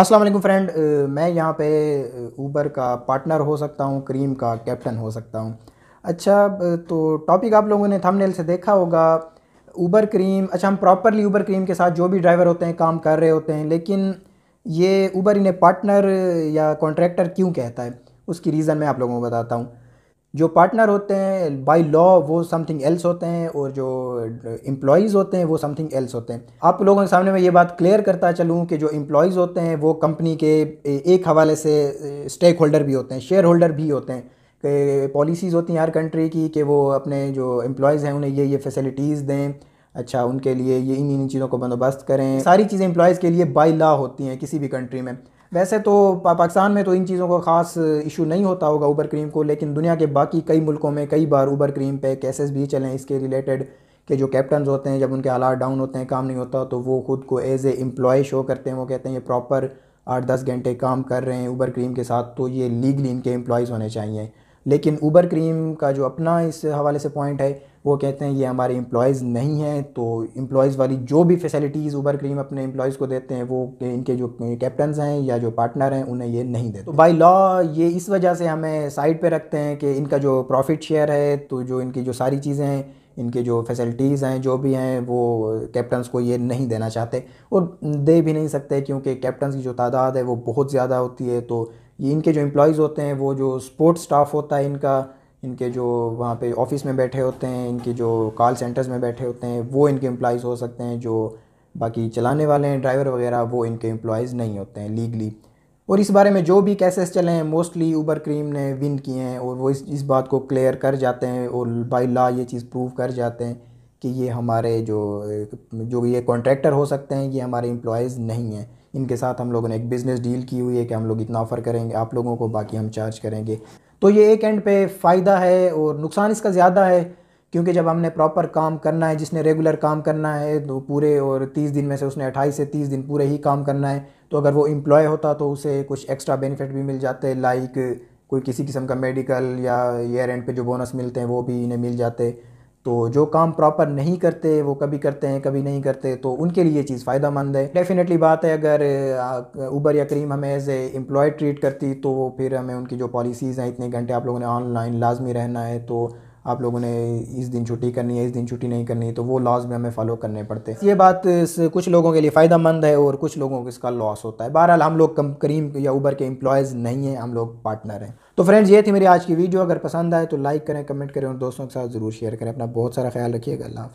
अस्सलाम वालेकुम फ्रेंड मैं यहाँ पे ऊबर का पार्टनर हो सकता हूँ क्रीम का कैप्टन हो सकता हूँ अच्छा तो टॉपिक आप लोगों ने थंबनेल से देखा होगा ऊबर करीम अच्छा हम प्रॉपरली ऊबर क्रीम के साथ जो भी ड्राइवर होते हैं काम कर रहे होते हैं लेकिन ये ऊबर इन्हें पार्टनर या कॉन्ट्रैक्टर क्यों कहता है उसकी रीज़न मैं आप लोगों को बताता हूँ जो पार्टनर होते हैं बाय लॉ वो समथिंग एल्स होते हैं और जो एम्प्लॉयज़ uh, होते हैं वो समथिंग एल्स होते हैं आप लोगों के सामने मैं ये बात क्लियर करता चलूँ कि जो एम्प्लॉयज़ होते हैं वो कंपनी के एक हवाले से स्टेक होल्डर भी होते हैं शेयर होल्डर भी होते हैं कि पॉलिसीज़ होती हैं हर कंट्री की कि वो अपने जो एम्प्लॉयज़ हैं उन्हें ये ये फैसिलिटीज़ दें अच्छा उनके लिए ये इन इन चीज़ों को बंदोबस्त करें सारी चीज़ें एम्प्लॉयज़ के लिए बाई लॉ होती हैं किसी भी कंट्री में वैसे तो पाकिस्तान में तो इन चीज़ों का ख़ास इशू नहीं होता होगा ऊबर क्रीम को लेकिन दुनिया के बाकी कई मुल्कों में कई बार ऊबर क्रीम पे केसेस भी चले इसके रिलेटेड के जो कैप्टन होते हैं जब उनके हालात डाउन होते हैं काम नहीं होता तो वो ख़ुद को एज ए एम्प्लॉय शो करते हैं वो कहते हैं ये प्रॉपर आठ दस घंटे काम कर रहे हैं ऊबर क्रीम के साथ तो ये लीगली इनके एम्प्लॉयज़ होने चाहिए लेकिन ऊबर क्रीम का जो अपना इस हवाले से पॉइंट है वो कहते हैं ये हमारे एम्प्लॉयज़ नहीं हैं तो एम्प्लॉयज़ वाली जो भी फैसिलिटीज़ उबर क्रीम अपने एम्प्लॉयज़ को देते हैं वो इनके जो कैप्टन हैं या जो पार्टनर हैं उन्हें ये नहीं देते तो बाई लॉ ये इस वजह से हमें साइड पर रखते हैं कि इनका जो प्रॉफिट शेयर है तो जो इनकी जो सारी चीज़ें हैं इनके जो फैसिलिटीज़ हैं जो भी हैं वो कैप्टन को ये नहीं देना चाहते और दे भी नहीं सकते क्योंकि कैप्टन की जो तादाद है वो बहुत ज़्यादा होती है तो ये इनके जो एम्प्लॉयज़ होते हैं वो जो स्पोर्ट्स स्टाफ होता है इनका इनके जो वहाँ पे ऑफिस में बैठे होते हैं इनके जो कॉल सेंटर्स में बैठे होते हैं वो इनके एम्प्लॉज़ हो सकते हैं जो बाकी चलाने वाले हैं ड्राइवर वगैरह वो इनके एम्प्लॉज़ नहीं होते हैं लीगली और इस बारे में जो भी कैसेस चले हैं मोस्टली ऊबर क्रीम ने विन किए हैं और वो इस इस बात को क्लियर कर जाते हैं और बाई ला ये चीज़ प्रूव कर जाते हैं कि ये हमारे जो जो ये कॉन्ट्रैक्टर हो सकते हैं ये हमारे एम्प्लॉज़ नहीं हैं इनके साथ हम लोगों ने एक बिज़नेस डील की हुई है कि हम लोग इतना ऑफ़र करेंगे आप लोगों को बाकी हम चार्ज करेंगे तो ये एक एंड पे फ़ायदा है और नुकसान इसका ज़्यादा है क्योंकि जब हमने प्रॉपर काम करना है जिसने रेगुलर काम करना है तो पूरे और तीस दिन में से उसने अट्ठाईस से तीस दिन पूरे ही काम करना है तो अगर वो एम्प्लॉय होता तो उसे कुछ एक्स्ट्रा बेनिफिट भी मिल जाते लाइक कोई किसी किस्म का मेडिकल या ईयर एंड पे जो बोनस मिलते हैं वो भी इन्हें मिल जाते तो जो काम प्रॉपर नहीं करते वो कभी करते हैं कभी नहीं करते तो उनके लिए चीज़ फ़ायदा मंद है डेफिनेटली बात है अगर ऊबर या करीम हमें एज ए एम्प्लॉय ट्रीट करती तो फिर हमें उनकी जो पॉलिसीज़ हैं इतने घंटे आप लोगों ने ऑनलाइन लाजमी रहना है तो आप लोगों ने इस दिन छुट्टी करनी है इस दिन छुट्टी नहीं करनी तो वो लॉज में हमें फॉलो करने पड़ते हैं ये बात कुछ लोगों के लिए फ़ायदा मंद है और कुछ लोगों को इसका लॉस होता है बहरहाल हम लोग करीम या उबर के एम्प्लॉयज़ नहीं हैं हम लोग पार्टनर हैं तो फ्रेंड्स ये थी मेरी आज की वीडियो अगर पसंद आए तो लाइक करें कमेंट करें और दोस्तों के साथ ज़रूर शेयर करें अपना बहुत सारा ख्याल रखिएगा अल्लाह